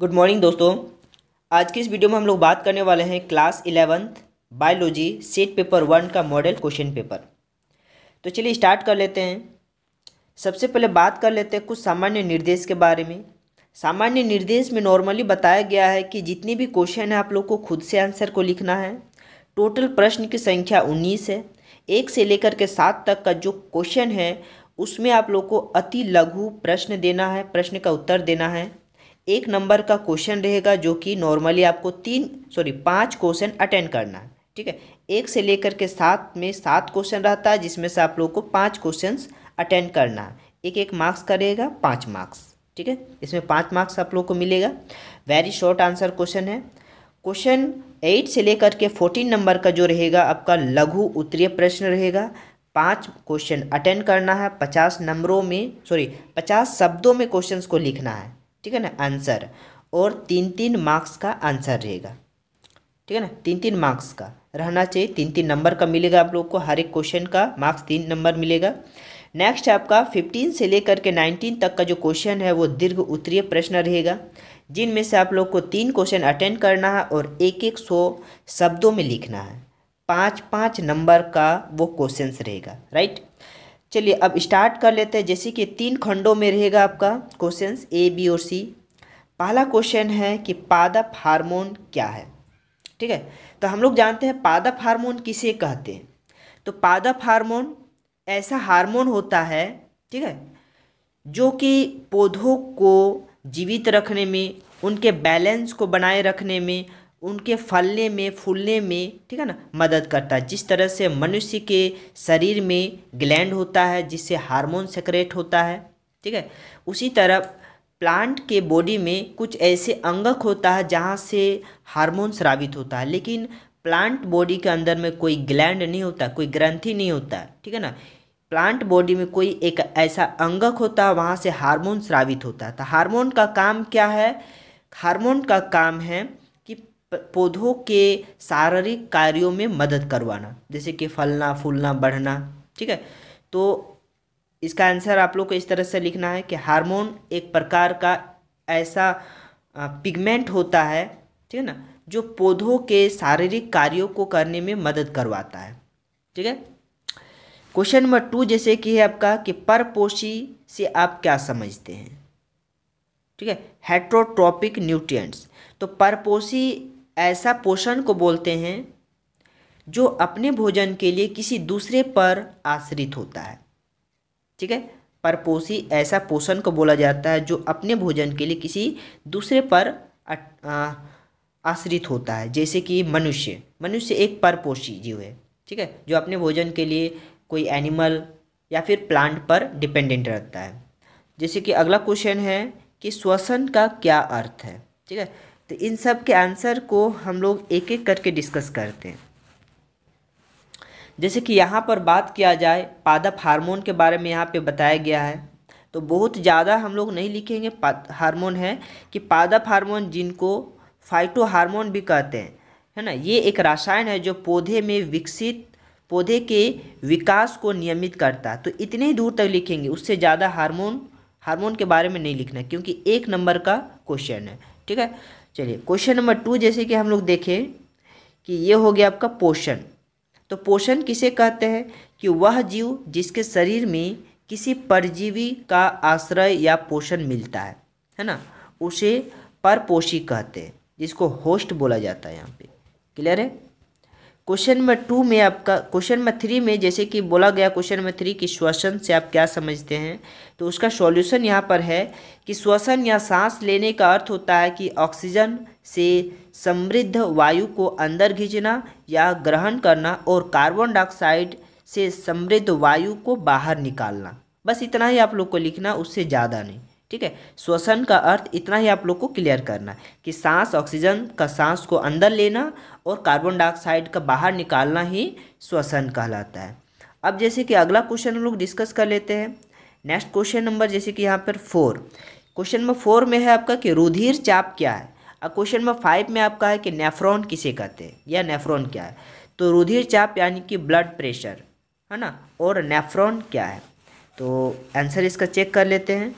good morning दोस्तों आज की इस वीडियो में हम लोग बात करने वाले हैं class eleventh biology set paper one का मॉडल क्वेश्चन पेपर तो चलिए स्टार्ट कर लेते हैं सबसे पहले बात कर लेते हैं कुछ सामान्य निर्देश के बारे में सामान्य निर्देश में नॉर्मली बताया गया है कि जितने भी क्वेश्चन है आप लोग को खुद से आंसर को लिखना है टोटल प्रश्न की संख्या उन्नीस है एक से लेकर के सात तक का जो क्वेश्चन है उसमें आप लोग को अति लघु प्रश्न देना है प्रश्न का उत्तर देना है एक नंबर का क्वेश्चन रहेगा जो कि नॉर्मली आपको तीन सॉरी पाँच क्वेश्चन अटेंड करना है ठीक है एक से लेकर के सात में सात क्वेश्चन रहता है जिसमें से आप लोग को पाँच क्वेश्चन अटेंड करना है एक एक मार्क्स का रहेगा पाँच मार्क्स ठीक है इसमें पाँच मार्क्स आप लोग को मिलेगा वेरी शॉर्ट आंसर क्वेश्चन है क्वेश्चन एट से लेकर के फोर्टीन नंबर का जो रहेगा आपका लघु उत्तरीय प्रश्न रहेगा पांच क्वेश्चन अटेंड करना है पचास नंबरों में सॉरी पचास शब्दों में क्वेश्चंस को लिखना है ठीक है ना आंसर और तीन तीन मार्क्स का आंसर रहेगा ठीक है ना तीन तीन मार्क्स का रहना चाहिए तीन तीन नंबर का मिलेगा आप लोग को हर एक क्वेश्चन का मार्क्स तीन नंबर मिलेगा नेक्स्ट आपका फिफ्टीन से लेकर के नाइनटीन तक का जो क्वेश्चन है वो दीर्घ उत्तरीय प्रश्न रहेगा जिनमें से आप लोग को तीन क्वेश्चन अटेंड करना है और एक एक सौ शब्दों में लिखना है पाँच पाँच नंबर का वो क्वेश्चन रहेगा राइट चलिए अब स्टार्ट कर लेते हैं जैसे कि तीन खंडों में रहेगा आपका क्वेश्चन ए बी और सी पहला क्वेश्चन है कि पादप हार्मोन क्या है ठीक है तो हम लोग जानते हैं पादप हार्मोन किसे कहते हैं तो पादप हार्मोन ऐसा हार्मोन होता है ठीक है जो कि पौधों को जीवित रखने में उनके बैलेंस को बनाए रखने में उनके फलने में फूलने में ठीक है ना मदद करता है जिस तरह से मनुष्य के शरीर में ग्लैंड होता है जिससे हार्मोन सेक्रेट होता है ठीक है उसी तरह प्लांट के बॉडी में कुछ ऐसे अंगक होता है जहाँ से हार्मोन स्रावित होता है लेकिन प्लांट बॉडी के अंदर में कोई ग्लैंड नहीं होता कोई ग्रंथि नहीं होता ठीक है ना प्लांट बॉडी में कोई एक ऐसा अंगक होता है वहाँ से हार्मोन स्रावित होता है तो हार्मोन का काम क्या है हार्मोन का काम है पौधों के शारीरिक कार्यों में मदद करवाना जैसे कि फलना फूलना बढ़ना ठीक है तो इसका आंसर आप लोग को इस तरह से लिखना है कि हार्मोन एक प्रकार का ऐसा पिगमेंट होता है ठीक है ना जो पौधों के शारीरिक कार्यों को करने में मदद करवाता है ठीक है क्वेश्चन नंबर टू जैसे कि है आपका कि परपोशी से आप क्या समझते हैं ठीक है हेट्रोट्रॉपिक न्यूट्रिएंट्स तो परपोशी ऐसा पोषण को बोलते हैं जो अपने भोजन के लिए किसी दूसरे पर आश्रित होता है ठीक है परपोषी ऐसा पोषण को बोला जाता है जो अपने भोजन के लिए किसी दूसरे पर आश्रित होता है जैसे कि मनुष्य मनुष्य एक परपोषी जीव है ठीक है जो अपने भोजन के लिए कोई एनिमल या फिर प्लांट पर डिपेंडेंट रहता है जैसे कि अगला क्वेश्चन है कि श्वसन का क्या अर्थ है ठीक है तो इन सब के आंसर को हम लोग एक एक करके डिस्कस करते हैं जैसे कि यहाँ पर बात किया जाए पादप हार्मोन के बारे में यहाँ पे बताया गया है तो बहुत ज़्यादा हम लोग नहीं लिखेंगे हार्मोन है कि पादप हार्मोन जिनको फाइटो हार्मोन भी कहते हैं है ना ये एक रसायन है जो पौधे में विकसित पौधे के विकास को नियमित करता है तो इतने ही दूर तक लिखेंगे उससे ज़्यादा हार्मोन हार्मोन के बारे में नहीं लिखना क्योंकि एक नंबर का क्वेश्चन है ठीक है चलिए क्वेश्चन नंबर टू जैसे कि हम लोग देखें कि ये हो गया आपका पोषण तो पोषण किसे कहते हैं कि वह जीव जिसके शरीर में किसी परजीवी का आश्रय या पोषण मिलता है है ना उसे परपोषी कहते हैं जिसको होस्ट बोला जाता है यहाँ पे क्लियर है क्वेश्चन नंबर टू में आपका क्वेश्चन नंबर थ्री में जैसे कि बोला गया क्वेश्चन नंबर थ्री कि श्वसन से आप क्या समझते हैं तो उसका सॉल्यूशन यहाँ पर है कि श्वसन या सांस लेने का अर्थ होता है कि ऑक्सीजन से समृद्ध वायु को अंदर खींचना या ग्रहण करना और कार्बन डाइऑक्साइड से समृद्ध वायु को बाहर निकालना बस इतना ही आप लोग को लिखना उससे ज़्यादा नहीं ठीक है श्वसन का अर्थ इतना ही आप लोग को क्लियर करना कि सांस ऑक्सीजन का सांस को अंदर लेना और कार्बन डाइऑक्साइड का बाहर निकालना ही श्वसन कहलाता है अब जैसे कि अगला क्वेश्चन हम लोग डिस्कस कर लेते हैं नेक्स्ट क्वेश्चन नंबर जैसे कि यहाँ पर फोर क्वेश्चन नंबर फोर में है आपका कि रुधिर चाप क्या है अब क्वेश्चन नंबर फाइव में आपका है कि नेफ्रॉन किसे कहते हैं या नेफ्रॉन क्या है तो रुधिर चाप यानी कि ब्लड प्रेशर है ना और नेफ्रॉन क्या है तो आंसर इसका चेक कर लेते हैं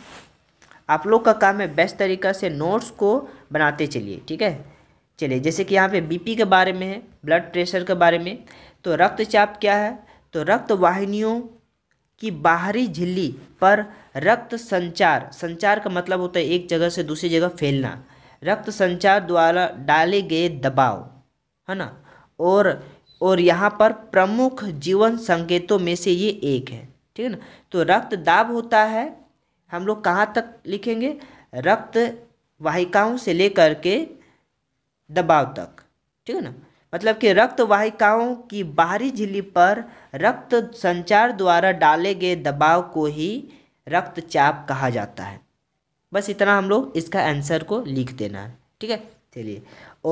आप लोग का काम है बेस्ट तरीका से नोट्स को बनाते चलिए ठीक है चलिए जैसे कि यहाँ पे बीपी के बारे में है ब्लड प्रेशर के बारे में तो रक्तचाप क्या है तो रक्त वाहिनियों की बाहरी झिल्ली पर रक्त संचार संचार का मतलब होता है एक जगह से दूसरी जगह फैलना रक्त संचार द्वारा डाले गए दबाव है ना और और यहाँ पर प्रमुख जीवन संकेतों में से ये एक है ठीक है ना तो रक्त दाब होता है हम लोग कहाँ तक लिखेंगे रक्त वाहिकाओं से लेकर के दबाव तक ठीक है ना मतलब कि रक्त वाहिकाओं की बाहरी झिल्ली पर रक्त संचार द्वारा डाले गए दबाव को ही रक्तचाप कहा जाता है बस इतना हम लोग इसका आंसर को लिख देना है ठीक है चलिए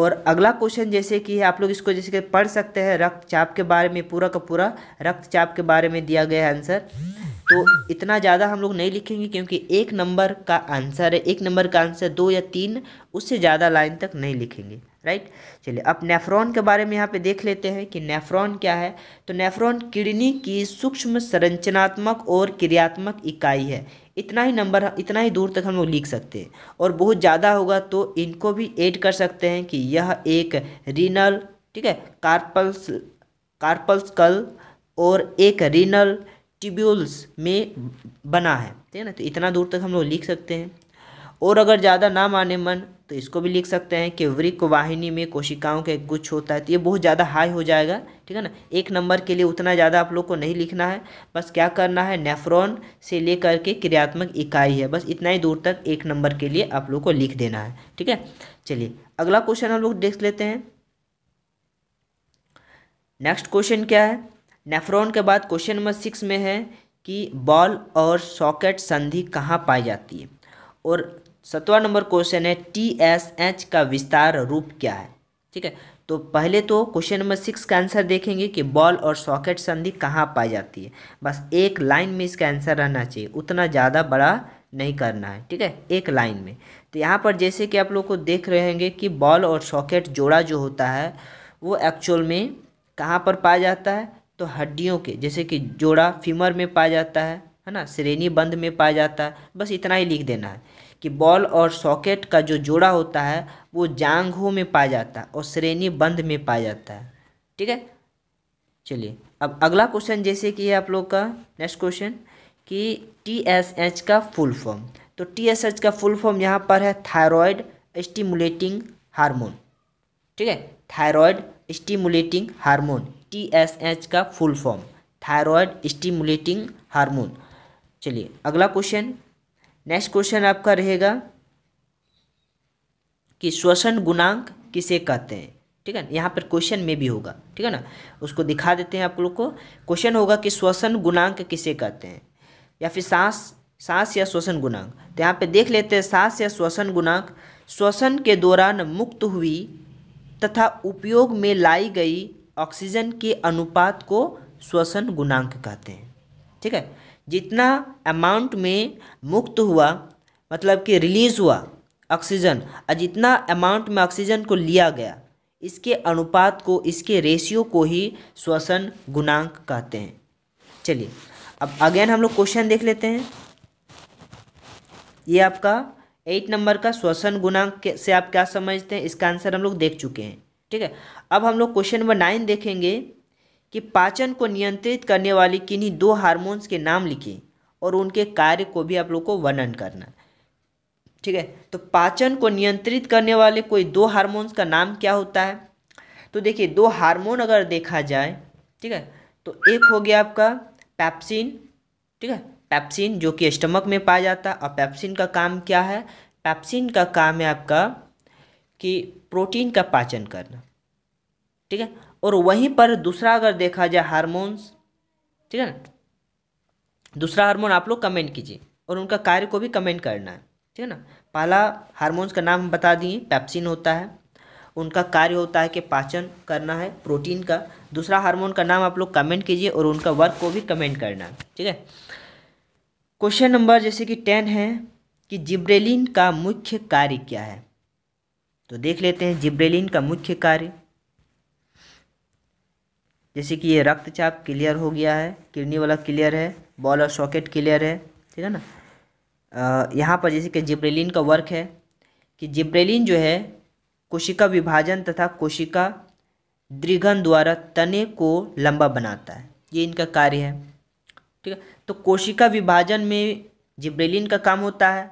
और अगला क्वेश्चन जैसे कि आप लोग इसको जैसे कि पढ़ सकते हैं रक्तचाप के बारे में पूरा का पूरा रक्तचाप के बारे में दिया गया आंसर तो इतना ज़्यादा हम लोग नहीं लिखेंगे क्योंकि एक नंबर का आंसर है एक नंबर का आंसर दो या तीन उससे ज़्यादा लाइन तक नहीं लिखेंगे राइट चलिए अब नेफ्रॉन के बारे में यहाँ पे देख लेते हैं कि नेफ्रॉन क्या है तो नेफ्रॉन किडनी की सूक्ष्म संरचनात्मक और क्रियात्मक इकाई है इतना ही नंबर इतना ही दूर तक हम लोग लिख सकते हैं और बहुत ज़्यादा होगा तो इनको भी एड कर सकते हैं कि यह एक रीनल ठीक है कार्पल्स कार्पल्स कल और एक रीनल टिब्यूल्स में बना है ठीक है ना तो इतना दूर तक हम लोग लिख सकते हैं और अगर ज़्यादा ना माने मन तो इसको भी लिख सकते हैं कि वृक्क वाहिनी में कोशिकाओं का गुच्छ होता है तो ये बहुत ज़्यादा हाई हो जाएगा ठीक है ना एक नंबर के लिए उतना ज़्यादा आप लोग को नहीं लिखना है बस क्या करना है नेफ्रॉन से लेकर के क्रियात्मक इकाई है बस इतना ही दूर तक एक नंबर के लिए आप लोग को लिख देना है ठीक है चलिए अगला क्वेश्चन हम लोग देख लेते हैं नेक्स्ट क्वेश्चन क्या है नेफ्रॉन के बाद क्वेश्चन नंबर सिक्स में है कि बॉल और सॉकेट संधि कहाँ पाई जाती है और सतवा नंबर क्वेश्चन है टी एस एच का विस्तार रूप क्या है ठीक है तो पहले तो क्वेश्चन नंबर सिक्स का आंसर देखेंगे कि बॉल और सॉकेट संधि कहाँ पाई जाती है बस एक लाइन में इसका आंसर रहना चाहिए उतना ज़्यादा बड़ा नहीं करना है ठीक है एक लाइन में तो यहाँ पर जैसे कि आप लोग को देख रहे होंगे कि बॉल और सॉकेट जोड़ा जो होता है वो एक्चुअल में कहाँ पर पाया जाता है तो हड्डियों के जैसे कि जोड़ा फीमर में पाया जाता है है ना बंद में पाया जाता है बस इतना ही लिख देना है कि बॉल और सॉकेट का जो जोड़ा होता है वो जांघों में पाया जाता है और श्रेणी बंद में पाया जाता है ठीक है चलिए अब अगला क्वेश्चन जैसे कि है आप लोग का नेक्स्ट क्वेश्चन कि टी एस एच का फुल फॉर्म तो टी एस एच का फुल फॉर्म यहाँ पर है थायरॉयड स्टिमुलेटिंग हार्मोन ठीक है thyroid stimulating hormone T S H का full form thyroid stimulating hormone चलिए अगला क्वेश्चन नेक्स्ट क्वेश्चन आपका रहेगा कि श्वसन गुणांक किसे कहते हैं ठीक है यहाँ पर क्वेश्चन में भी होगा ठीक है ना उसको दिखा देते हैं आप लोग को क्वेश्चन होगा कि श्वसन गुणांक किसे कहते हैं या फिर सांस सांस या श्वसन गुणांक तो यहाँ पे देख लेते हैं सांस या श्वसन गुणांक श्वसन के दौरान मुक्त हुई तथा उपयोग में लाई गई ऑक्सीजन के अनुपात को श्वसन गुणांक कहते हैं ठीक है जितना अमाउंट में मुक्त हुआ मतलब कि रिलीज़ हुआ ऑक्सीजन और जितना अमाउंट में ऑक्सीजन को लिया गया इसके अनुपात को इसके रेशियो को ही श्वसन गुणांक कहते हैं चलिए अब अगेन हम लोग क्वेश्चन देख लेते हैं ये आपका एट नंबर का श्वसन गुणांक से आप क्या समझते हैं इसका आंसर हम लोग देख चुके हैं ठीक है अब हम लोग क्वेश्चन नंबर नाइन देखेंगे कि पाचन को नियंत्रित करने वाली किन्हीं दो हार्मोन्स के नाम लिखें और उनके कार्य को भी आप लोग को वर्णन करना ठीक है तो पाचन को नियंत्रित करने वाले कोई दो हार्मोन्स का नाम क्या होता है तो देखिए दो हार्मोन अगर देखा जाए ठीक है तो एक हो गया आपका पैप्सिन ठीक है पैप्सिन जो कि स्टमक में पाया जाता है और पैप्सिन का काम क्या है पैप्सिन का काम है आपका कि प्रोटीन का पाचन करना ठीक है और वहीं पर दूसरा अगर देखा जाए हारमोन्स ठीक है ना दूसरा हार्मोन आप लोग कमेंट कीजिए और उनका कार्य को भी कमेंट करना है ठीक है ना पहला हार्मोन्स का नाम बता दिए पैप्सिन होता है उनका कार्य होता है कि पाचन करना है प्रोटीन का दूसरा हार्मोन का नाम आप लोग कमेंट कीजिए और उनका वर्क को भी कमेंट करना है ठीक है क्वेश्चन नंबर जैसे कि टेन है कि जिब्रेलिन का मुख्य कार्य क्या है तो देख लेते हैं जिब्रेलिन का मुख्य कार्य जैसे कि ये रक्तचाप क्लियर हो गया है किडनी वाला क्लियर है बॉल और सॉकेट क्लियर है ठीक है ना यहाँ पर जैसे कि जिब्रेलिन का वर्क है कि जिब्रेलिन जो है कोशिका विभाजन तथा कोशिका दृघन द्वारा तने को लंबा बनाता है ये इनका कार्य है ठीक है तो कोशिका विभाजन में जिब्रेलिन का काम होता है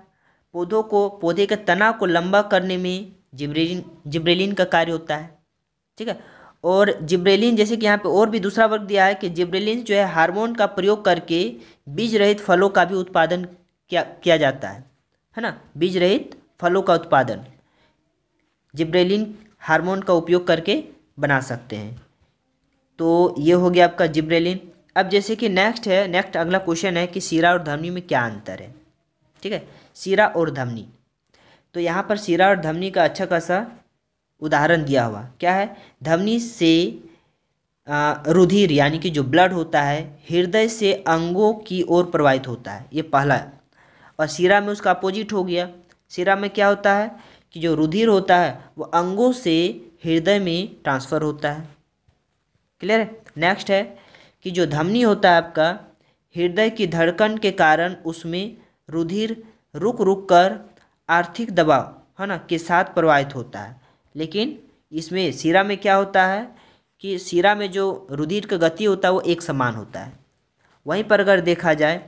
पौधों को पौधे के तना को लंबा करने में जिब्रेलिन जिब्रेलिन का कार्य होता है ठीक है और जिब्रेलिन जैसे कि यहाँ पे और भी दूसरा वर्ग दिया है कि जिब्रेलिन जो है हार्मोन का प्रयोग करके बीज रहित फलों का भी उत्पादन किया किया जाता है है ना बीज रहित फलों का उत्पादन जिब्रेलिन हार्मोन का उपयोग करके बना सकते हैं तो ये हो गया आपका जिब्रेलिन अब जैसे कि नेक्स्ट है नेक्स्ट अगला क्वेश्चन है कि सीरा और धमनी में क्या अंतर है ठीक है सीरा और धमनी तो यहाँ पर सिरा और धमनी का अच्छा खासा उदाहरण दिया हुआ क्या है धमनी से रुधिर यानी कि जो ब्लड होता है हृदय से अंगों की ओर प्रवाहित होता है ये पहला है और सिरा में उसका अपोजिट हो गया सिरा में क्या होता है कि जो रुधिर होता है वो अंगों से हृदय में ट्रांसफ़र होता है क्लियर है नेक्स्ट है कि जो धमनी होता है आपका हृदय की धड़कन के कारण उसमें रुधिर रुक रुक कर आर्थिक दबाव है ना के साथ प्रवाहित होता है लेकिन इसमें सिरा में क्या होता है कि सिरा में जो रुधिर का गति होता है वो एक समान होता है वहीं पर अगर देखा जाए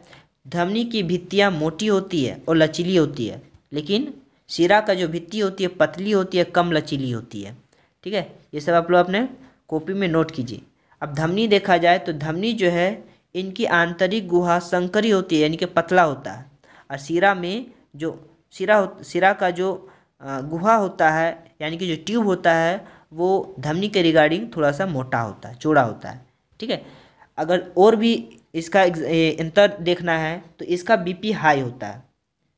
धमनी की भित्तियाँ मोटी होती है और लचीली होती है लेकिन सिरा का जो भित्ती होती है पतली होती है कम लचीली होती है ठीक है ये सब आप लोग अपने कॉपी में नोट कीजिए अब धमनी देखा जाए तो धमनी जो है इनकी आंतरिक गुहा संकरी होती है यानी कि पतला होता है और सिरा में जो सिरा सिरा का जो गुहा होता है यानी कि जो ट्यूब होता है वो धमनी के रिगार्डिंग थोड़ा सा मोटा होता है चौड़ा होता है ठीक है अगर और भी इसका अंतर देखना है तो इसका बीपी हाई होता है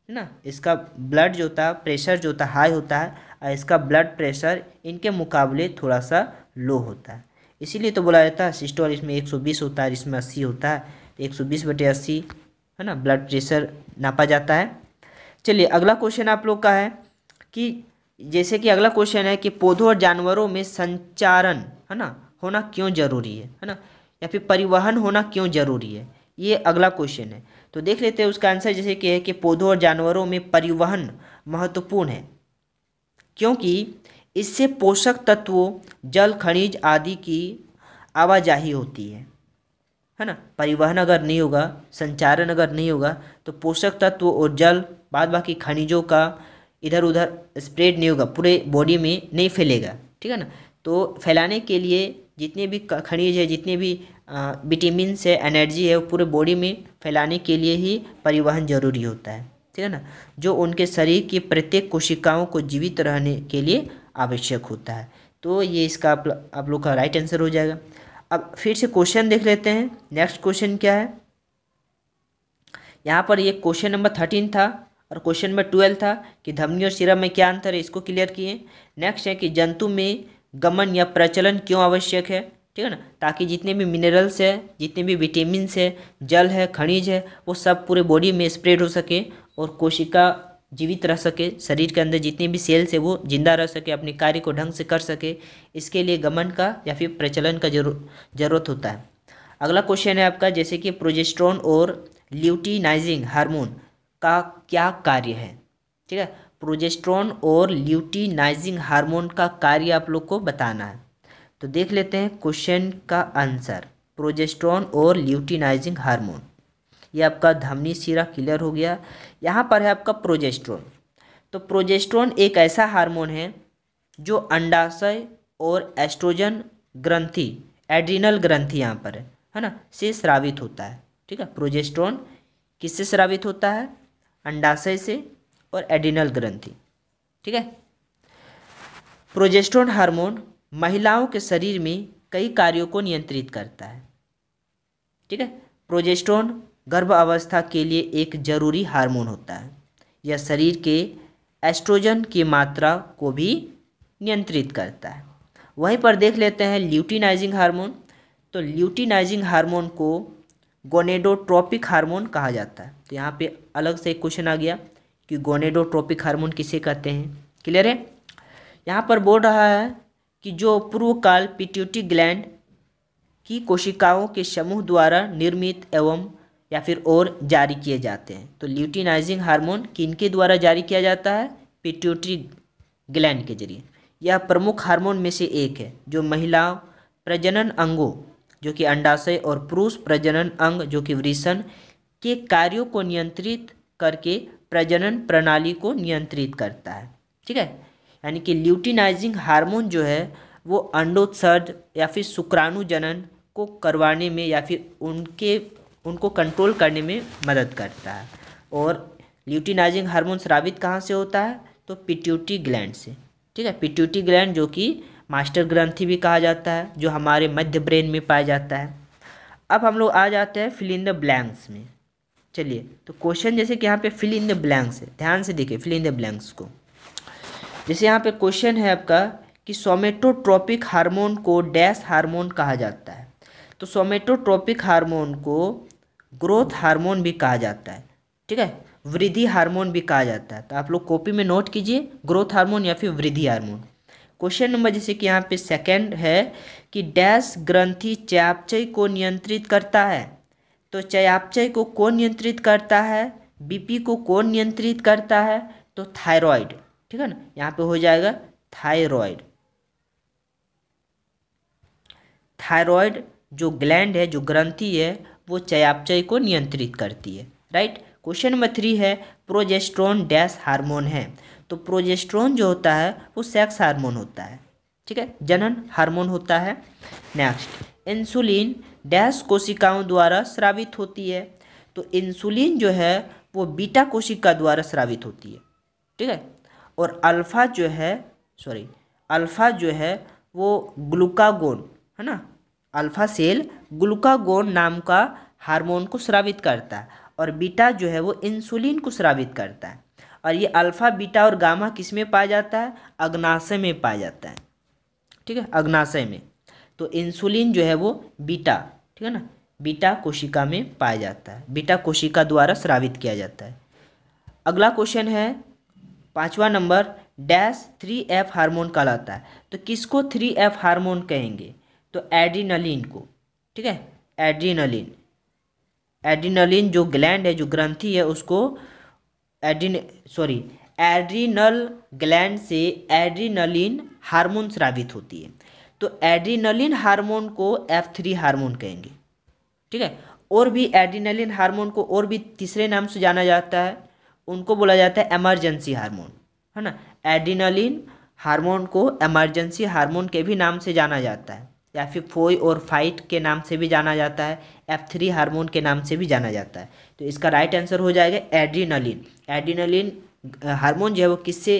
है ना इसका ब्लड जो होता है प्रेशर जो होता है हाई होता है और इसका ब्लड प्रेशर इनके मुकाबले थोड़ा सा लो होता है इसीलिए तो बोला जाता है सिस्टोल इसमें 120 होता है इसमें 80 होता है 120 तो बटे अस्सी है ना ब्लड प्रेशर नापा जाता है चलिए अगला क्वेश्चन आप लोग का है कि जैसे कि अगला क्वेश्चन है कि पौधों और जानवरों में संचारण है ना होना क्यों जरूरी है है ना या फिर परिवहन होना क्यों जरूरी है ये अगला क्वेश्चन है तो देख लेते हैं उसका आंसर जैसे कि है कि पौधों और जानवरों में परिवहन महत्वपूर्ण है क्योंकि इससे पोषक तत्वों जल खनिज आदि की आवाजाही होती है है ना परिवहन अगर नहीं होगा संचारण अगर नहीं होगा तो पोषक तत्व और जल बाद बाकी खनिजों का इधर उधर स्प्रेड नहीं होगा पूरे बॉडी में नहीं फैलेगा ठीक है ना तो फैलाने के लिए जितने भी खनिज है जितने भी विटामिन है एनर्जी है वो पूरे बॉडी में फैलाने के लिए ही परिवहन जरूरी होता है ठीक है ना जो उनके शरीर की प्रत्येक कोशिकाओं को जीवित रहने के लिए आवश्यक होता है तो ये इसका आप, आप लोग का राइट आंसर हो जाएगा अब फिर से क्वेश्चन देख लेते हैं नेक्स्ट क्वेश्चन क्या है यहाँ पर ये क्वेश्चन नंबर थर्टीन था और क्वेश्चन नंबर ट्वेल्व था कि धमनी और सिरा में क्या अंतर है इसको क्लियर किए नेक्स्ट है कि जंतु में गमन या प्रचलन क्यों आवश्यक है ठीक है ना ताकि जितने भी मिनरल्स है जितने भी विटामिन है जल है खनिज है वो सब पूरे बॉडी में स्प्रेड हो सके और कोशिका जीवित रह सके शरीर के अंदर जितने भी सेल्स है वो जिंदा रह सके अपने कार्य को ढंग से कर सके इसके लिए गमन का या फिर प्रचलन का जरूर जरूरत होता है अगला क्वेश्चन है आपका जैसे कि प्रोजेस्ट्रॉन और ल्यूटिनाइजिंग हार्मोन का क्या कार्य है ठीक है प्रोजेस्ट्रॉन और ल्यूटिनाइजिंग हार्मोन का कार्य आप लोग को बताना है तो देख लेते हैं क्वेश्चन का आंसर प्रोजेस्ट्रॉन और ल्यूटिनाइजिंग हार्मोन ये आपका धमनी सिरा क्लियर हो गया यहाँ पर है आपका प्रोजेस्ट्रॉन तो प्रोजेस्ट्रॉन एक ऐसा हार्मोन है जो अंडाशय और एस्ट्रोजन ग्रंथि एड्रिनल ग्रंथि यहाँ पर है है ना से स्रावित होता है ठीक है प्रोजेस्ट्रॉन किससे स्रावित होता है अंडाशय से और एडिनल ग्रंथि ठीक है प्रोजेस्ट्रोन हार्मोन महिलाओं के शरीर में कई कार्यों को नियंत्रित करता है ठीक है प्रोजेस्ट्रोन गर्भ अवस्था के लिए एक जरूरी हार्मोन होता है यह शरीर के एस्ट्रोजन की मात्रा को भी नियंत्रित करता है वहीं पर देख लेते हैं ल्यूटिनाइजिंग हार्मोन तो ल्यूटिनाइजिंग हार्मोन को गोनेडोट्रॉपिक हार्मोन कहा जाता है तो यहाँ पे अलग से एक क्वेश्चन आ गया कि गोनेडोट्रॉपिक हार्मोन किसे कहते हैं क्लियर है यहाँ पर बोल रहा है कि जो पूर्वकाल पिट्यूटी ग्लैंड की कोशिकाओं के समूह द्वारा निर्मित एवं या फिर और जारी किए जाते हैं तो ल्यूटिनाइजिंग हार्मोन किनके द्वारा जारी किया जाता है पिट्यूटरी ग्लैंड के जरिए यह प्रमुख हार्मोन में से एक है जो महिलाओं प्रजनन अंगों जो कि अंडाशय और पुरुष प्रजनन अंग जो कि वृषण के कार्यों को नियंत्रित करके प्रजनन प्रणाली को नियंत्रित करता है ठीक है यानी कि ल्यूटिनाइजिंग हार्मोन जो है वो अंडोत्सर्ज या फिर शुक्राणुजनन को करवाने में या फिर उनके उनको कंट्रोल करने में मदद करता है और ल्यूटिनाइजिंग हार्मोन स्रावित कहाँ से होता है तो पिट्यूटी ग्लैंड से ठीक है पिट्यूटी ग्लैंड जो कि मास्टर ग्रंथि भी कहा जाता है जो हमारे मध्य ब्रेन में पाया जाता है अब हम लोग आ जाते हैं फिल इन द ब्लैंक्स में चलिए तो क्वेश्चन जैसे कि यहाँ पे फिल इन द ब्लैंक्स है ध्यान से देखिए फिल इन द ब्लैंक्स को जैसे यहाँ पे क्वेश्चन है आपका कि सोमेटोट्रोपिक हार्मोन को डैश हार्मोन कहा जाता है तो सोमेटोट्रोपिक हार्मोन को ग्रोथ हार्मोन भी कहा जाता है ठीक है वृद्धि हार्मोन भी कहा जाता है तो आप लोग कॉपी में नोट कीजिए ग्रोथ हार्मोन या फिर वृद्धि हार्मोन क्वेश्चन नंबर जैसे कि यहाँ पे सेकंड है कि डैश ग्रंथि चयापचय को नियंत्रित करता है तो चयापचय को कौन नियंत्रित करता है बीपी को कौन नियंत्रित करता है तो थायराइड ठीक है ना यहाँ पे हो जाएगा थायराइड थायराइड जो ग्लैंड है जो ग्रंथि है वो चयापचय को नियंत्रित करती है राइट क्वेश्चन नंबर थ्री है प्रोजेस्ट्रॉन डैश हार्मोन है तो प्रोजेस्ट्रोन जो होता है वो सेक्स हार्मोन होता है ठीक है जनन हार्मोन होता है नेक्स्ट इंसुलिन डैश कोशिकाओं द्वारा स्रावित होती है तो इंसुलिन जो है वो बीटा कोशिका द्वारा स्रावित होती है ठीक है और अल्फ़ा जो है सॉरी अल्फ़ा जो है वो ग्लूकागोन है ना अल्फ़ा सेल ग्लूकागोन नाम का हार्मोन को स्रावित करता है और बीटा जो है वो इंसुलिन को स्रावित करता है और ये अल्फ़ा बीटा और गामा किस में पाया जाता है अग्नाशय में पाया जाता है ठीक है अग्नाशय में तो इंसुलिन जो है वो बीटा ठीक है ना बीटा कोशिका में पाया जाता है बीटा कोशिका द्वारा श्रावित किया जाता है अगला क्वेश्चन है पाँचवा number dash three F hormone कहलाता है तो किसको थ्री एफ हारमोन कहेंगे तो एड्रीनलिन को ठीक है एड्रीनलिन एड्रीनलिन जो ग्लैंड है जो ग्रंथि है उसको एड्रीन सॉरी एड्रीनल ग्लैंड से एड्रीनलिन हार्मोन स्रावित होती है तो एड्रीनलिन हार्मोन को एफ थ्री हारमोन कहेंगे ठीक है और भी एड्रीनलिन हार्मोन को और भी तीसरे नाम से जाना जाता है उनको बोला जाता है एमरजेंसी हार्मोन है ना एड्रीनलिन हार्मोन को एमरजेंसी हार्मोन के भी नाम से जाना जाता है या फिर फोई और फाइट के नाम से भी जाना जाता है एफ थ्री हारमोन के नाम से भी जाना जाता है तो इसका राइट आंसर हो जाएगा एड्रीनलिन एड्रीनलिन हार्मोन जो है वो किससे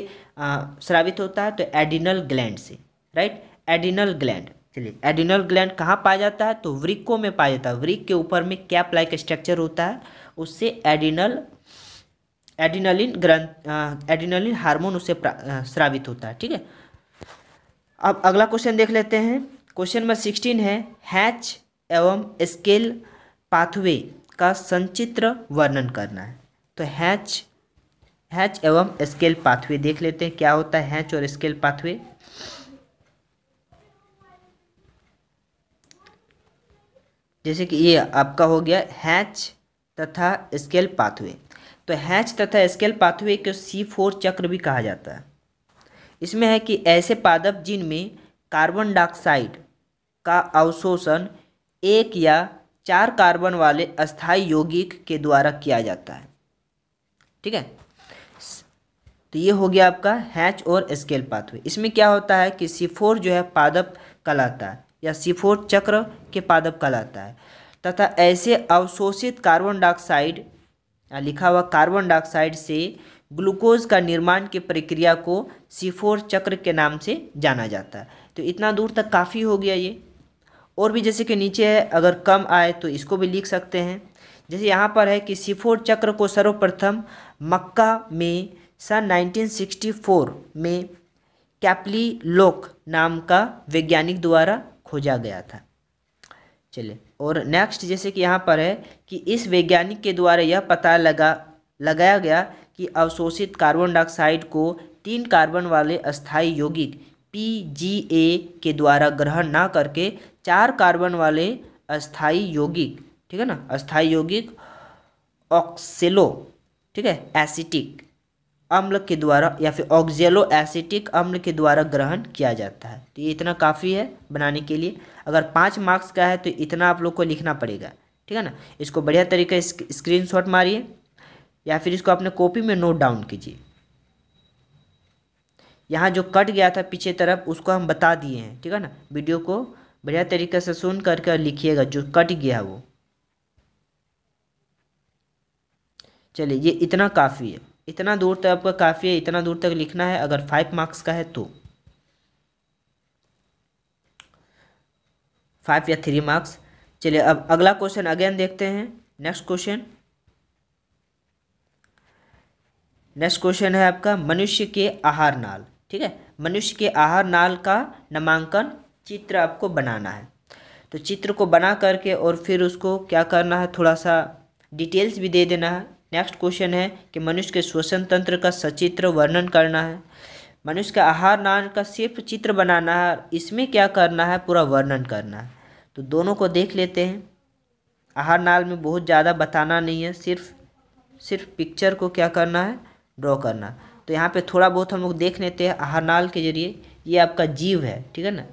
स्रावित होता है तो एडिनल ग्लैंड से राइट एडिनल ग्लैंड चलिए एडिनल ग्लैंड कहाँ पाया जाता है तो वृक्कों में पाया जाता है वृक के ऊपर में कैप लाइक स्ट्रक्चर होता है उससे एडिनल एडिनलिन ग्रंथ एडिनलिन हार्मोन उससे स्रावित होता है ठीक है अब अगला क्वेश्चन देख लेते हैं क्वेश्चन नंबर सिक्सटीन है हैच एवं स्केल पाथवे का संचित्र वर्णन करना है तो हैच हैच एवं स्केल पाथवे देख लेते हैं क्या होता है हैच और स्केल पाथवे जैसे कि ये आपका हो गया हैच तथा स्केल पाथवे तो हैच तथा स्केल पाथवे को सी फोर चक्र भी कहा जाता है इसमें है कि ऐसे पादप जिनमें कार्बन डाइऑक्साइड का अवशोषण एक या चार कार्बन वाले अस्थाई यौगिक के द्वारा किया जाता है ठीक है तो ये हो गया आपका हैच और स्केल पाथवे इसमें क्या होता है कि सीफोर जो है पादप कहलाता है या सीफोर चक्र के पादप कहलाता है तथा ऐसे अवशोषित कार्बन डाइऑक्साइड लिखा हुआ कार्बन डाइऑक्साइड से ग्लूकोज का निर्माण की प्रक्रिया को सीफोर चक्र के नाम से जाना जाता है तो इतना दूर तक काफ़ी हो गया ये और भी जैसे कि नीचे है अगर कम आए तो इसको भी लिख सकते हैं जैसे यहाँ पर है कि सिफोर चक्र को सर्वप्रथम मक्का में सन 1964 में कैपली लोक नाम का वैज्ञानिक द्वारा खोजा गया था चले और नेक्स्ट जैसे कि यहाँ पर है कि इस वैज्ञानिक के द्वारा यह पता लगा लगाया गया कि अवशोषित कार्बन डाइऑक्साइड को तीन कार्बन वाले अस्थाई यौगिक पी के द्वारा ग्रहण ना करके चार कार्बन वाले अस्थाई यौगिक ठीक है ना अस्थाई यौगिक ऑक्सेलो ठीक है एसिटिक अम्ल के द्वारा या फिर ऑक्जेलो एसिटिक अम्ल के द्वारा ग्रहण किया जाता है तो ये इतना काफ़ी है बनाने के लिए अगर पाँच मार्क्स का है तो इतना आप लोग को लिखना पड़ेगा ठीक है ना इसको बढ़िया तरीके स्क्रीन शॉट मारिए या फिर इसको अपने कॉपी में नोट डाउन कीजिए यहाँ जो कट गया था पीछे तरफ उसको हम बता दिए हैं ठीक है ना वीडियो को बढ़िया तरीके से सुन करके लिखिएगा जो कट गया वो चलिए ये इतना काफ़ी है इतना दूर तक आपका काफ़ी है इतना दूर तक लिखना है अगर फाइव मार्क्स का है तो फाइव या थ्री मार्क्स चलिए अब अगला क्वेश्चन अगेन देखते हैं नेक्स्ट क्वेश्चन नेक्स्ट क्वेश्चन है आपका मनुष्य के आहार नाल ठीक है मनुष्य के आहार नाल का नामांकन चित्र आपको बनाना है तो चित्र को बना करके और फिर उसको क्या करना है थोड़ा सा डिटेल्स भी दे देना है नेक्स्ट क्वेश्चन है कि मनुष्य के श्वसन तंत्र का सचित्र वर्णन करना है मनुष्य का आहार नान का सिर्फ चित्र बनाना है इसमें क्या करना है पूरा वर्णन करना है तो दोनों को देख लेते हैं आहार नाल में बहुत ज़्यादा बताना नहीं है सिर्फ सिर्फ पिक्चर को क्या करना है ड्रॉ करना तो यहाँ पे थोड़ा बहुत हम लोग देख लेते हैं आहार नाल के जरिए ये आपका जीव है ठीक है ना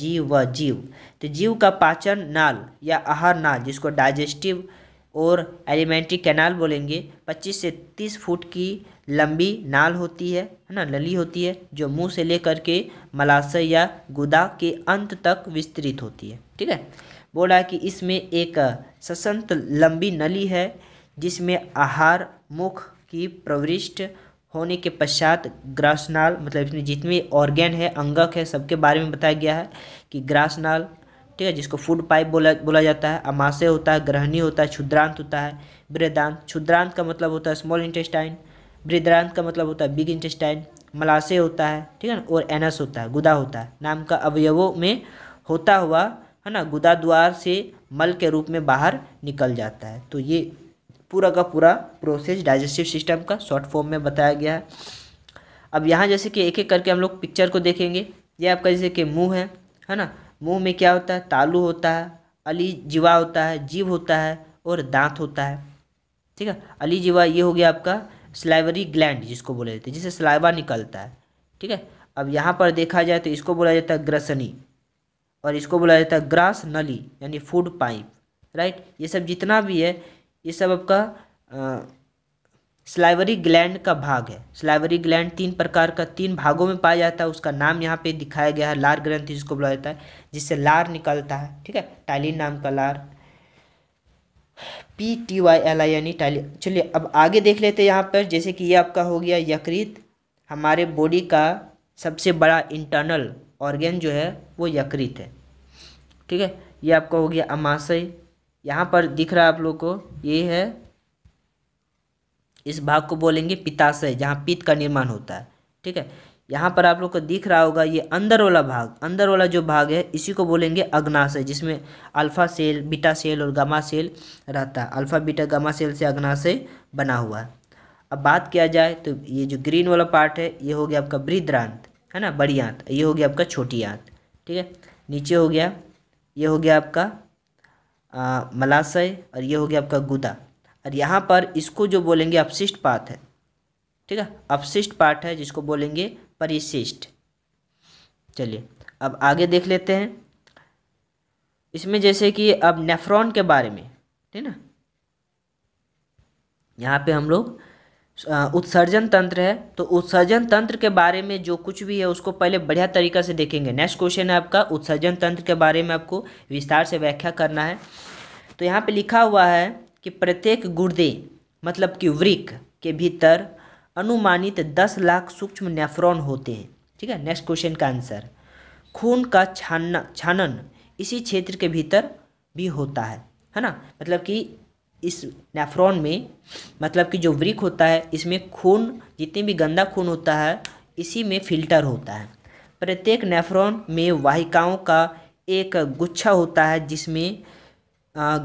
जीव व जीव तो जीव का पाचन नाल या आहार नाल जिसको डाइजेस्टिव और एलिमेंट्री कैनाल बोलेंगे 25 से 30 फुट की लंबी नाल होती है है ना नली होती है जो मुंह से लेकर के मलाशय या गुदा के अंत तक विस्तृत होती है ठीक है बोला कि इसमें एक ससंत लंबी नली है जिसमें आहार मुख की प्रविष्ट होने के पश्चात ग्रासनाल मतलब इसमें जितने ऑर्गेन है अंगक है सबके बारे में बताया गया है कि ग्रासनाल ठीक है जिसको फूड पाइप बोला बोला जाता है अमाशय होता है ग्रहणी होता है क्षुद्रांत होता है वृद्धांत क्षुद्रांत का मतलब होता है स्मॉल इंटेस्टाइन वृद्धांत का मतलब होता है बिग इंटेस्टाइन मलाशय होता है ठीक है ना और एनस होता है गुदा होता है नाम का अवयवों में होता हुआ है ना गुदा द्वार से मल के रूप में बाहर निकल जाता है तो ये पूरा का पूरा प्रोसेस डाइजेस्टिव सिस्टम का शॉर्ट फॉर्म में बताया गया है अब यहाँ जैसे कि एक एक करके हम लोग पिक्चर को देखेंगे ये आपका जैसे कि मुँह है है ना मुँह में क्या होता है तालू होता है अली जीवा होता है जीव होता है और दांत होता है ठीक है अली जीवा ये हो गया आपका स्लाइवरी ग्लैंड जिसको बोला जाता है जिससे स्लाइवा निकलता है ठीक है अब यहाँ पर देखा जाए तो इसको बोला जाता है ग्रसनी और इसको बोला जाता है ग्रास नली यानी फूड पाइप राइट ये सब जितना भी है ये सब आपका स्लाइवरी ग्लैंड का भाग है स्लाइवरी ग्लैंड तीन प्रकार का तीन भागों में पाया जाता है उसका नाम यहाँ पे दिखाया गया है लार ग्रंथि जिसको बुलाया जाता है जिससे लार निकलता है ठीक है टाइलिन नाम का लार P T Y L I यानी टाइलिन चलिए अब आगे देख लेते हैं यहाँ पर जैसे कि ये आपका हो गया यकृत हमारे बॉडी का सबसे बड़ा इंटरनल ऑर्गेन जो है वो यकृत है ठीक है ये आपका हो गया अमाशय यहाँ पर दिख रहा है आप लोग को ये है इस भाग को बोलेंगे पिताशय जहाँ पित्त का निर्माण होता है ठीक है यहाँ पर आप लोग को दिख रहा होगा ये अंदर वाला भाग अंदर वाला जो भाग है इसी को बोलेंगे अग्नाशय जिसमें अल्फा सेल बीटा सेल और गामा सेल रहता है अल्फा बीटा गामा सेल से अग्नाशय बना हुआ है अब बात किया जाए तो ये जो ग्रीन वाला पार्ट है ये हो गया आपका वृद्धांत है ना बड़ी आंत ये हो गया आपका छोटी आंत ठीक है नीचे हो गया ये हो गया आपका मलाशय और ये हो गया आपका गुदा और यहाँ पर इसको जो बोलेंगे अपशिष्ट पात है ठीक है अपशिष्ट पाठ है जिसको बोलेंगे परिशिष्ट चलिए अब आगे देख लेते हैं इसमें जैसे कि अब नेफ्रॉन के बारे में ठीक ना यहाँ पे हम लोग उत्सर्जन तंत्र है तो उत्सर्जन तंत्र के बारे में जो कुछ भी है उसको पहले बढ़िया तरीका से देखेंगे नेक्स्ट क्वेश्चन है आपका उत्सर्जन तंत्र के बारे में आपको विस्तार से व्याख्या करना है तो यहाँ पे लिखा हुआ है कि प्रत्येक गुर्दे मतलब कि वृक के भीतर अनुमानित दस लाख सूक्ष्म नेफ्रॉन होते हैं ठीक है नेक्स्ट क्वेश्चन का आंसर खून का छानन छानन इसी क्षेत्र के भीतर भी होता है है ना मतलब कि इस नेफ्रॉन में मतलब कि जो वृक होता है इसमें खून जितने भी गंदा खून होता है इसी में फिल्टर होता है प्रत्येक नेफ्रॉन में वाहिकाओं का एक गुच्छा होता है जिसमें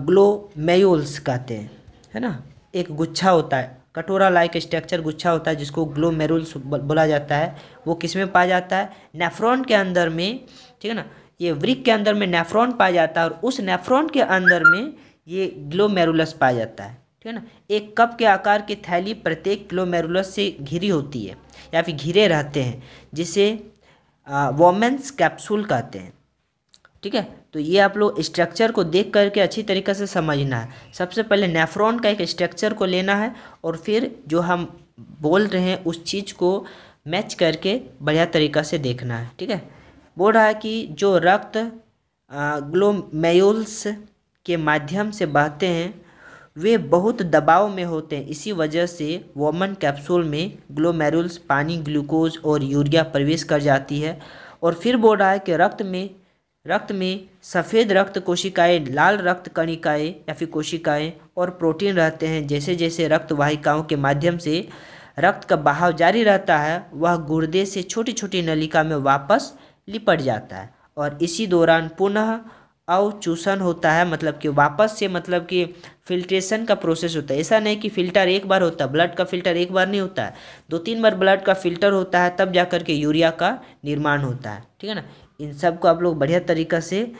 ग्लोमेयोल्स कहते हैं है ना एक गुच्छा होता है कटोरा लाइक स्ट्रक्चर गुच्छा होता है जिसको ग्लोमेरुल्स बोला जाता है वो किस में पाया जाता है नेफ्रॉन के अंदर में ठीक है ना ये वृक के अंदर में नेफ्रॉन पाया जाता है और उस नेफ्रॉन के अंदर में ये ग्लोमेरुलस पाया जाता है ठीक है ना एक कप के आकार की थैली प्रत्येक ग्लोमेरुलस से घिरी होती है या फिर घिरे रहते हैं जिसे वोमेंस कैप्सूल कहते हैं ठीक है तो ये आप लोग स्ट्रक्चर को देख करके अच्छी तरीके से समझना है सबसे पहले नेफ्रॉन का एक स्ट्रक्चर को लेना है और फिर जो हम बोल रहे हैं उस चीज़ को मैच करके बढ़िया तरीका से देखना है ठीक है बोल रहा है कि जो रक्त ग्लोमेयुल्स के माध्यम से बहते हैं वे बहुत दबाव में होते हैं इसी वजह से वोमन कैप्सूल में ग्लोमेरुल्स पानी ग्लूकोज और यूरिया प्रवेश कर जाती है और फिर बोल रहा है कि रक्त में रक्त में सफ़ेद रक्त कोशिकाएं लाल रक्त कणिकाएं या फिर कोशिकाएं और प्रोटीन रहते हैं जैसे जैसे रक्त वाहिकाओं के माध्यम से रक्त का बहाव जारी रहता है वह गुर्दे से छोटी छोटी नलिका में वापस लिपट जाता है और इसी दौरान पुनः अवचूषण होता है मतलब कि वापस से मतलब कि फिल्ट्रेशन का प्रोसेस होता है ऐसा नहीं कि फ़िल्टर एक बार होता है ब्लड का फ़िल्टर एक बार नहीं होता है दो तीन बार ब्लड का फ़िल्टर होता है तब जा कर के यूरिया का निर्माण होता है ठीक है ना इन सब को आप लोग बढ़िया तरीक़ा से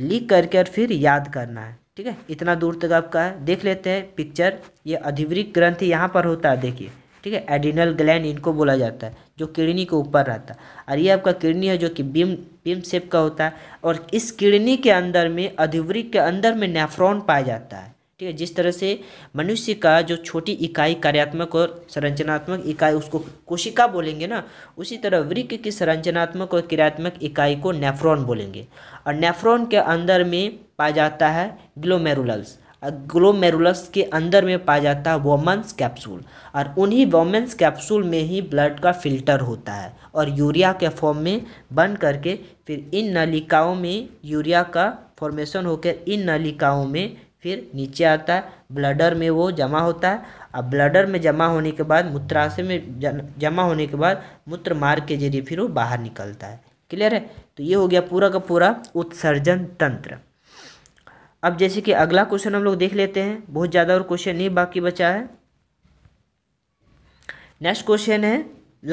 लिख करके और फिर याद करना है ठीक है इतना दूर तक आपका है देख लेते हैं पिक्चर ये अधिवृक ग्रंथ यहाँ पर होता है देखिए ठीक है एडिनल ग्लैंड इनको बोला जाता है जो किडनी के ऊपर रहता है और ये आपका किडनी है जो कि बीम बीम शेप का होता है और इस किडनी के अंदर में अधिवृक के अंदर में नेफ्रॉन पाया जाता है ठीक है जिस तरह से मनुष्य का जो छोटी इकाई कार्यात्मक और संरचनात्मक इकाई उसको कोशिका बोलेंगे ना उसी तरह वृक्ष की संरचनात्मक और क्रियात्मक इकाई को नेफ्रॉन बोलेंगे और नेफ्रॉन के अंदर में पाया जाता है ग्लोमेरुलस ग्लोमेरुलस के अंदर में पाया जाता है वोमेंस कैप्सूल और उन्हीं वोमेंस कैप्सूल में ही ब्लड का फिल्टर होता है और यूरिया के फॉर्म में बन करके फिर इन नलिकाओं में यूरिया का फॉर्मेशन होकर इन नलिकाओं में फिर नीचे आता है ब्लडर में वो जमा होता है अब ब्लडर में जमा होने के बाद मूत्राशय में जमा होने के बाद मूत्र मार्ग के जरिए फिर वो बाहर निकलता है क्लियर है तो ये हो गया पूरा का पूरा उत्सर्जन तंत्र अब जैसे कि अगला क्वेश्चन हम लोग देख लेते हैं बहुत ज़्यादा और क्वेश्चन नहीं बाकी बचा है नेक्स्ट क्वेश्चन है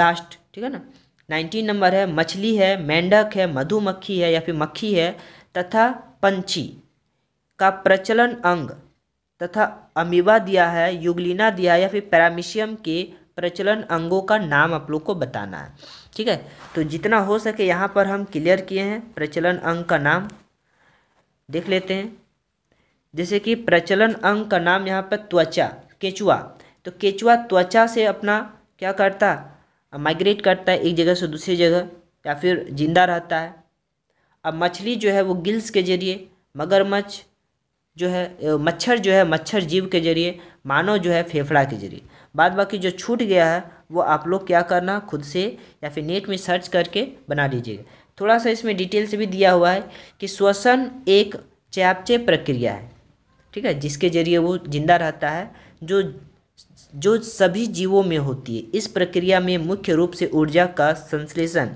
लास्ट ठीक है ना नाइनटीन नंबर है मछली है मेंढक है मधुमक्खी है या फिर मक्खी है तथा पंछी का प्रचलन अंग तथा अमीबा दिया है युगलिना दिया है या फिर पैरामिशियम के प्रचलन अंगों का नाम आप लोग को बताना है ठीक है तो जितना हो सके यहाँ पर हम क्लियर किए हैं प्रचलन अंग का नाम देख लेते हैं जैसे कि प्रचलन अंग का नाम यहाँ पर त्वचा केचुआ तो केचुआ त्वचा से अपना क्या करता है माइग्रेट करता है एक जगह से दूसरी जगह या फिर जिंदा रहता है अब मछली जो है वो गिल्स के जरिए मगरमच्छ जो है मच्छर जो है मच्छर जीव के जरिए मानव जो है फेफड़ा के जरिए बाद बाकी जो छूट गया है वो आप लोग क्या करना खुद से या फिर नेट में सर्च करके बना लीजिएगा थोड़ा सा इसमें डिटेल्स भी दिया हुआ है कि श्वसन एक चयापचय प्रक्रिया है ठीक है जिसके जरिए वो जिंदा रहता है जो जो सभी जीवों में होती है इस प्रक्रिया में मुख्य रूप से ऊर्जा का संश्लेषण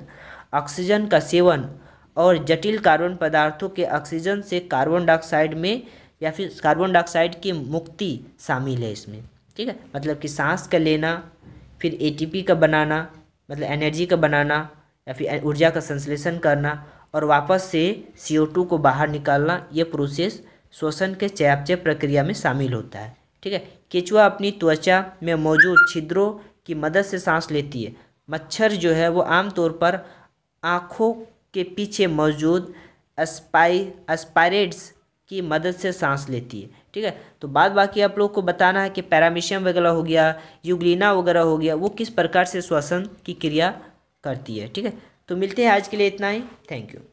ऑक्सीजन का सेवन और जटिल कार्बन पदार्थों के ऑक्सीजन से कार्बन डाइऑक्साइड में या फिर कार्बन डाइऑक्साइड की मुक्ति शामिल है इसमें ठीक है मतलब कि सांस का लेना फिर एटीपी का बनाना मतलब एनर्जी का बनाना या फिर ऊर्जा का संश्लेषण करना और वापस से सीओ टू को बाहर निकालना यह प्रोसेस श्वसन के चयापचय प्रक्रिया में शामिल होता है ठीक है केचुआ अपनी त्वचा में मौजूद छिद्रों की मदद से सांस लेती है मच्छर जो है वो आमतौर पर आँखों के पीछे मौजूद अस्पाई अस्पायरेट्स की मदद से सांस लेती है ठीक है तो बाद बाकी आप लोग को बताना है कि पैरामिशियम वगैरह हो गया यूग्लिना वगैरह हो गया वो किस प्रकार से श्वसन की क्रिया करती है ठीक है तो मिलते हैं आज के लिए इतना ही थैंक यू